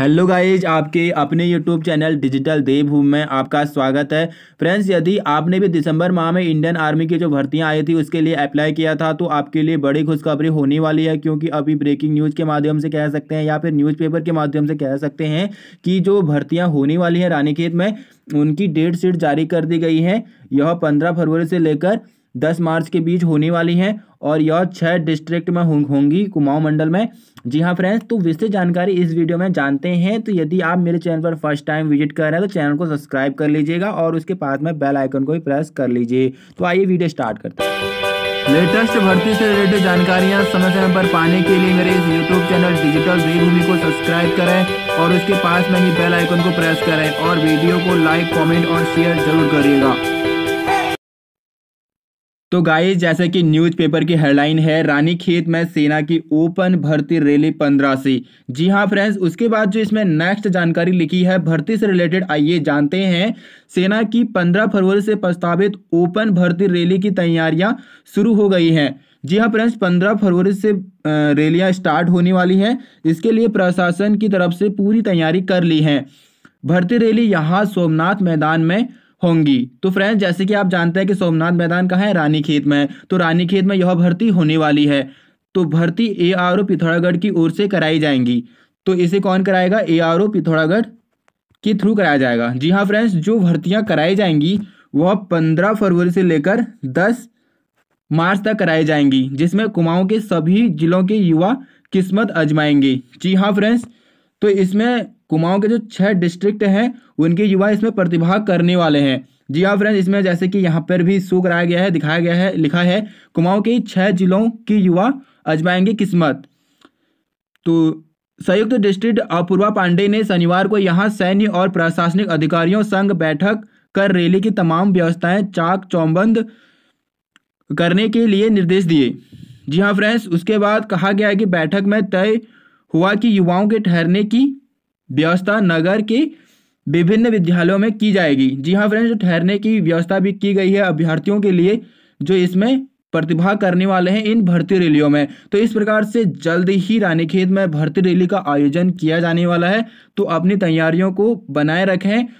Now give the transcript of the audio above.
hello guys आपके अपने YouTube channel digital देवभूमि में आपका स्वागत है फ्रेंड्स यदि आपने भी दिसंबर माह में इंडियन आर्मी की जो भर्तियां आई थी उसके लिए अप्लाई किया था तो आपके लिए बड़ी खुशखबरी होने वाली है क्योंकि अभी ब्रेकिंग न्यूज़ के माध्यम से कह सकते हैं या फिर न्यूज़पेपर के माध्यम से कह सकते हैं कि जो भर्तियाँ होने वाली हैं रानीखेत में उनकी डेट शीट जारी कर दी गई है यह पंद्रह फरवरी से लेकर दस मार्च के बीच होने वाली है और यह छह डिस्ट्रिक्ट में होंगी कुमाऊं मंडल में जी हाँ फ्रेंड्स तो विस्तृत जानकारी इस वीडियो में जानते हैं तो यदि आप मेरे चैनल पर फर्स्ट टाइम विजिट कर रहे हैं तो चैनल को सब्सक्राइब कर लीजिएगा और उसके पास में बेल आइकन को भी प्रेस कर लीजिए तो आइए वीडियो स्टार्ट करते हैं लेटेस्ट भर्ती से रिलेटेड जानकारियाँ समय समय पर पाने के लिए मेरे इस यूट्यूब चैनल डिजिटल वीरभूमि को सब्सक्राइब करें और उसके पास में ही बेल आइकन को प्रेस करें और वीडियो को लाइक कमेंट और शेयर जरूर करिएगा तो गाइस जैसे कि न्यूज़पेपर की हेडलाइन है रानी खेत में सेना की ओपन भर्ती रैली पंद्रह से जी हाँ फ्रेंड्स उसके बाद जो इसमें नेक्स्ट जानकारी लिखी है भर्ती से रिलेटेड आइए जानते हैं सेना की पंद्रह फरवरी से प्रस्तावित ओपन भर्ती रैली की तैयारियां शुरू हो गई हैं जी हाँ फ्रेंड्स पंद्रह फरवरी से रैलियाँ स्टार्ट होने वाली हैं इसके लिए प्रशासन की तरफ से पूरी तैयारी कर ली है भर्ती रैली यहाँ सोमनाथ मैदान में होंगी तो फ्रेंड्स जैसे कि आप जानते हैं कि सोमनाथ मैदान कहाँ है रानीखेत में तो रानीखेत में यह भर्ती होने वाली है तो भर्ती ए आर ओ पिथौरागढ़ की ओर से कराई जाएंगी तो इसे कौन कराएगा ए आर ओ पिथौरागढ़ के थ्रू कराया जाएगा जी हाँ फ्रेंड्स जो भर्तियाँ कराई जाएंगी वह पंद्रह फरवरी से लेकर दस मार्च तक कराई जाएंगी जिसमें कुमाऊं के सभी जिलों के युवा किस्मत अजमाएंगे जी हाँ फ्रेंड्स तो इसमें कुमाऊं के जो छह डिस्ट्रिक्ट हैं उनके युवा इसमें प्रतिभाग करने वाले हैं जी हाँ फ्रेंड्स इसमें जैसे कि यहाँ पर भी शो कराया गया है दिखाया गया है लिखा है कुमाऊं के छह जिलों के युवा अजमाएंगे किस्मत तो संयुक्त डिस्ट्रिक्ट अपूर्वा पांडे ने शनिवार को यहाँ सैन्य और प्रशासनिक अधिकारियों संग बैठक कर रैली की तमाम व्यवस्थाएं चाक चौबंद करने के लिए निर्देश दिए जी हाँ फ्रेंड्स उसके बाद कहा गया है कि बैठक में तय हुआ कि युवाओं के ठहरने की व्यवस्था नगर के विभिन्न विद्यालयों में की जाएगी जी हाँ फ्रेंड्स ठहरने की व्यवस्था भी की गई है अभ्यर्थियों के लिए जो इसमें प्रतिभा करने वाले हैं इन भर्ती रैलियों में तो इस प्रकार से जल्द ही रानीखेत में भर्ती रैली का आयोजन किया जाने वाला है तो अपनी तैयारियों को बनाए रखें